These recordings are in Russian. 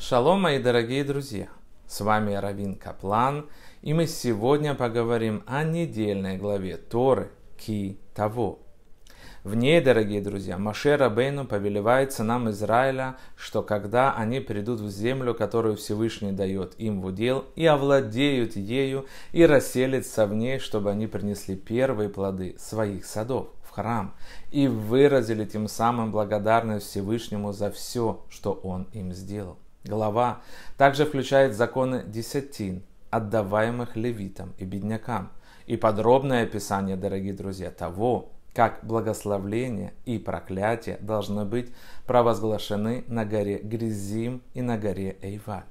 Шалом, мои дорогие друзья! С вами Равин Каплан, и мы сегодня поговорим о недельной главе Торы Ки Того. В ней, дорогие друзья, Маше Рабейну повелевает нам Израиля, что когда они придут в землю, которую Всевышний дает им в удел, и овладеют ею, и расселятся в ней, чтобы они принесли первые плоды своих садов в храм, и выразили тем самым благодарность Всевышнему за все, что он им сделал. Глава также включает законы десятин, отдаваемых левитам и беднякам, и подробное описание, дорогие друзья, того, как благословление и проклятие должны быть провозглашены на горе Гризим и на горе Эйваль.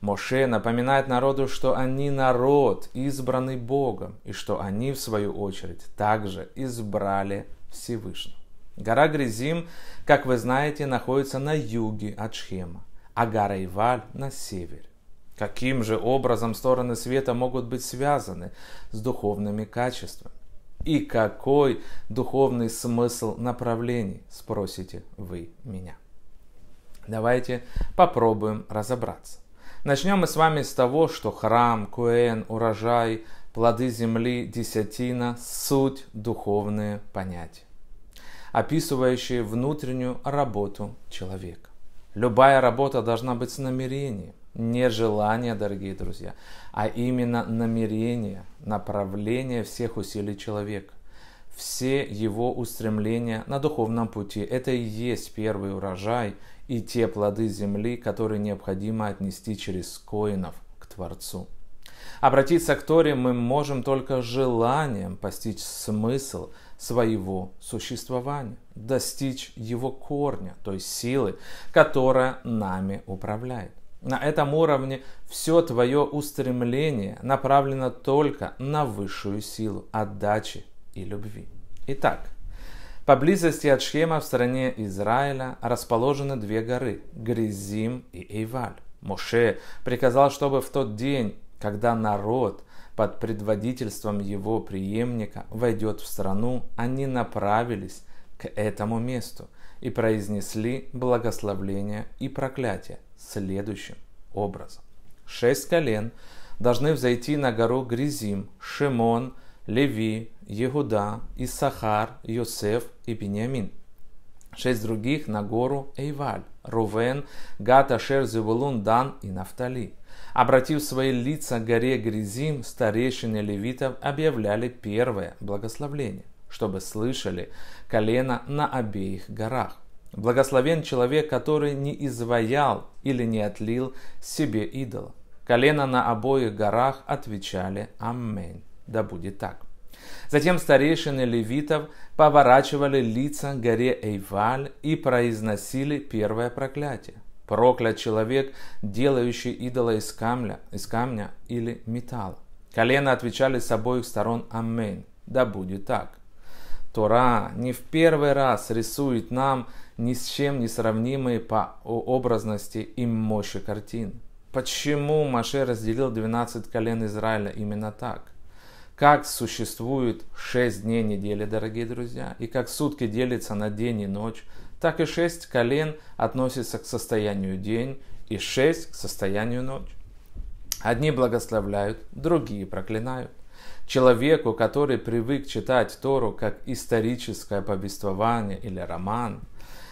Моше напоминает народу, что они народ, избранный Богом, и что они, в свою очередь, также избрали Всевышнего. Гора Гризим, как вы знаете, находится на юге от Шхема. Агарайваль на север. Каким же образом стороны света могут быть связаны с духовными качествами? И какой духовный смысл направлений, спросите вы меня. Давайте попробуем разобраться. Начнем мы с вами с того, что храм, куэн, урожай, плоды земли, десятина – суть духовные понятия, описывающие внутреннюю работу человека. Любая работа должна быть с намерением, не желание, дорогие друзья, а именно намерение, направление всех усилий человека все его устремления на духовном пути. Это и есть первый урожай и те плоды земли, которые необходимо отнести через коинов к Творцу. Обратиться к Торе мы можем только желанием постичь смысл – своего существования, достичь его корня, то есть силы, которая нами управляет. На этом уровне все твое устремление направлено только на высшую силу отдачи и любви. Итак, поблизости от Шхема в стране Израиля расположены две горы – Гризим и Эйваль. Моше приказал, чтобы в тот день, когда народ – под предводительством его преемника войдет в страну, они направились к этому месту и произнесли благословление и проклятие следующим образом. Шесть колен должны взойти на гору Гризим, Шимон, Леви, Егуда, Исахар, Йосеф и Бениамин. Шесть других на гору Эйваль, Рувен, Гата, Шер, Зевулун, Дан и Нафтали – Обратив свои лица к горе Гризим, старейшины левитов объявляли первое благословление, чтобы слышали колено на обеих горах. Благословен человек, который не изваял или не отлил себе идола. Колено на обоих горах отвечали «Аминь». Да будет так. Затем старейшины левитов поворачивали лица к горе Эйваль и произносили первое проклятие. Проклят человек, делающий идола из камня, из камня или металла. Колено отвечали с обоих сторон Аммен, Да будет так. Тора не в первый раз рисует нам ни с чем не сравнимые по образности и мощи картин. Почему Маше разделил 12 колен Израиля именно так? Как существует 6 дней недели, дорогие друзья, и как сутки делятся на день и ночь, так и шесть колен относятся к состоянию день и шесть к состоянию ночь. Одни благословляют, другие проклинают. Человеку, который привык читать Тору как историческое повествование или роман,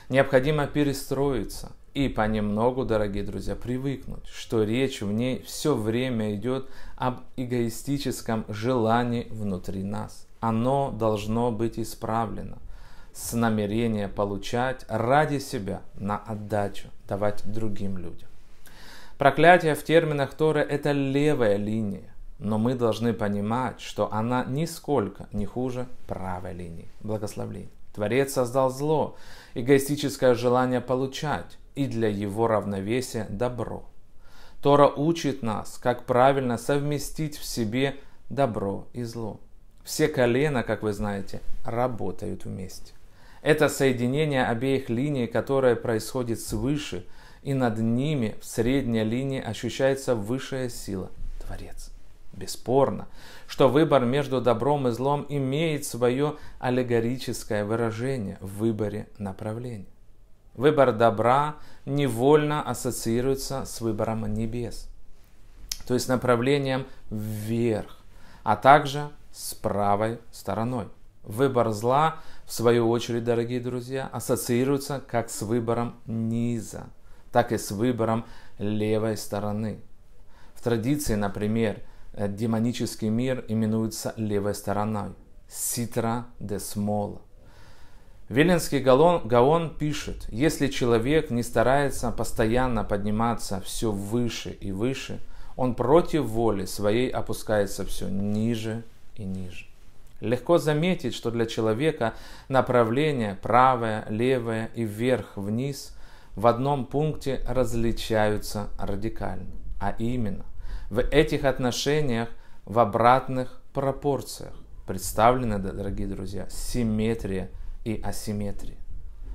необходимо перестроиться и понемногу, дорогие друзья, привыкнуть, что речь в ней все время идет об эгоистическом желании внутри нас. Оно должно быть исправлено с намерения получать ради себя на отдачу, давать другим людям. Проклятие в терминах Торы – это левая линия, но мы должны понимать, что она нисколько не хуже правой линии – благословления. Творец создал зло, эгоистическое желание получать, и для его равновесия добро. Тора учит нас, как правильно совместить в себе добро и зло. Все колена, как вы знаете, работают вместе. Это соединение обеих линий, которое происходит свыше, и над ними в средней линии ощущается высшая сила – Творец. Бесспорно, что выбор между добром и злом имеет свое аллегорическое выражение в выборе направления. Выбор добра невольно ассоциируется с выбором небес, то есть направлением вверх, а также с правой стороной – Выбор зла, в свою очередь, дорогие друзья, ассоциируется как с выбором низа, так и с выбором левой стороны. В традиции, например, э, демонический мир именуется левой стороной – ситра де смола. Веленский Гаон, Гаон пишет, если человек не старается постоянно подниматься все выше и выше, он против воли своей опускается все ниже и ниже. Легко заметить, что для человека направления правое, левое и вверх-вниз в одном пункте различаются радикально. А именно, в этих отношениях в обратных пропорциях представлены, дорогие друзья, симметрия и асимметрия.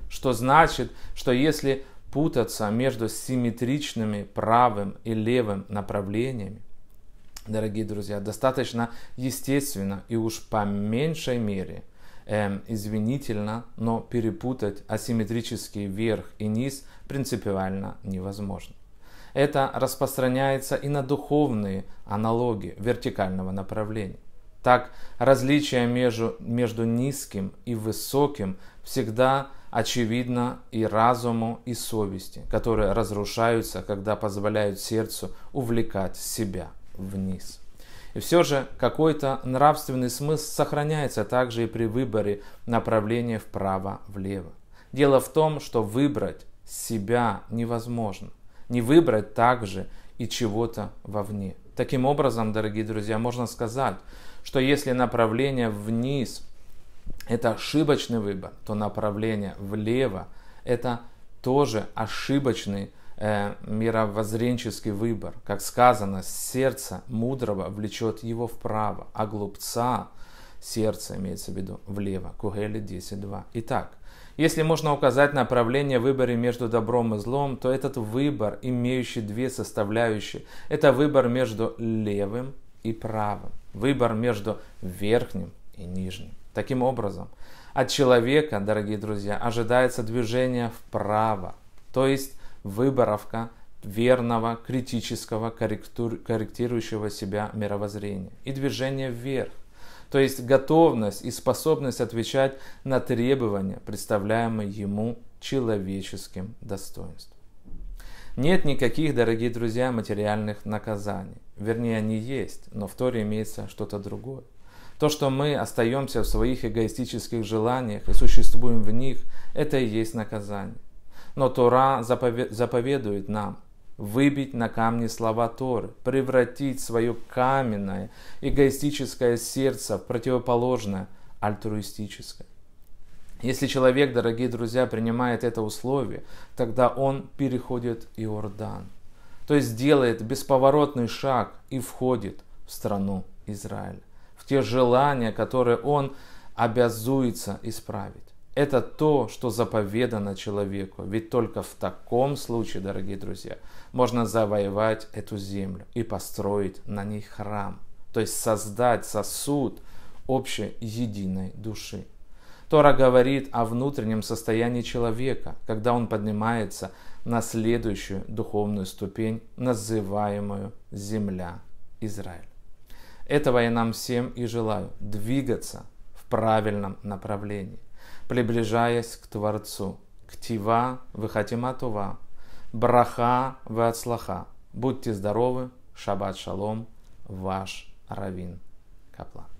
Что значит, что если путаться между симметричными правым и левым направлениями, дорогие друзья, достаточно естественно и уж по меньшей мере эм, извинительно, но перепутать асимметрический верх и низ принципиально невозможно. Это распространяется и на духовные аналоги вертикального направления. Так, различие между, между низким и высоким всегда очевидно и разуму, и совести, которые разрушаются, когда позволяют сердцу увлекать себя – вниз. И все же какой-то нравственный смысл сохраняется также и при выборе направления вправо-влево. Дело в том, что выбрать себя невозможно. Не выбрать также и чего-то вовне. Таким образом, дорогие друзья, можно сказать, что если направление вниз – это ошибочный выбор, то направление влево – это тоже ошибочный э, мировоззренческий выбор. Как сказано, сердце мудрого влечет его вправо, а глупца, сердце имеется в виду, влево. Кугели 10.2. Итак, если можно указать направление в выборе между добром и злом, то этот выбор, имеющий две составляющие, это выбор между левым и правым, выбор между верхним и нижним. Таким образом, от человека, дорогие друзья, ожидается движение вправо, то есть выборовка верного, критического, корректирующего себя мировоззрения и движение вверх. То есть готовность и способность отвечать на требования, представляемые ему человеческим достоинством. Нет никаких, дорогие друзья, материальных наказаний. Вернее, они есть, но в Торе имеется что-то другое. То, что мы остаемся в своих эгоистических желаниях и существуем в них, это и есть наказание. Но Тора заповедует нам выбить на камни слова Торы, превратить свое каменное, эгоистическое сердце в противоположное, альтруистическое. Если человек, дорогие друзья, принимает это условие, тогда он переходит Иордан, то есть делает бесповоротный шаг и входит в страну Израиль в те желания, которые он обязуется исправить это то, что заповедано человеку. Ведь только в таком случае, дорогие друзья, можно завоевать эту землю и построить на ней храм. То есть создать сосуд общей единой души. Тора говорит о внутреннем состоянии человека, когда он поднимается на следующую духовную ступень, называемую земля Израиль. Этого я нам всем и желаю двигаться в правильном направлении приближаясь к Творцу. Ктива выхатиматува. Браха вы отслаха. Будьте здоровы. Шаббат шалом. Ваш Равин Каплан.